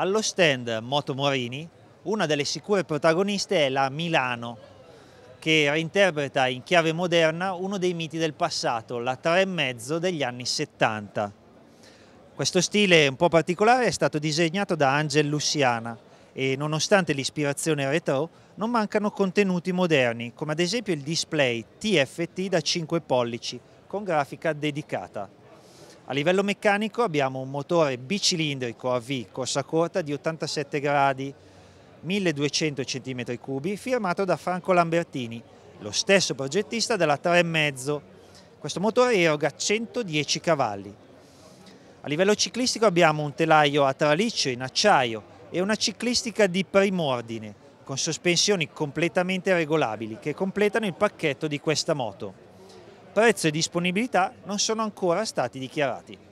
Allo stand Moto Morini una delle sicure protagoniste è la Milano, che reinterpreta in chiave moderna uno dei miti del passato, la tre e mezzo degli anni 70. Questo stile un po' particolare è stato disegnato da Angel Luciana e nonostante l'ispirazione retro non mancano contenuti moderni, come ad esempio il display TFT da 5 pollici con grafica dedicata. A livello meccanico abbiamo un motore bicilindrico a V corsa corta di 87 gradi, 1200 cm3, firmato da Franco Lambertini, lo stesso progettista della 3,5. Questo motore eroga 110 cavalli. A livello ciclistico abbiamo un telaio a traliccio in acciaio e una ciclistica di prim'ordine, con sospensioni completamente regolabili, che completano il pacchetto di questa moto prezzo e disponibilità non sono ancora stati dichiarati.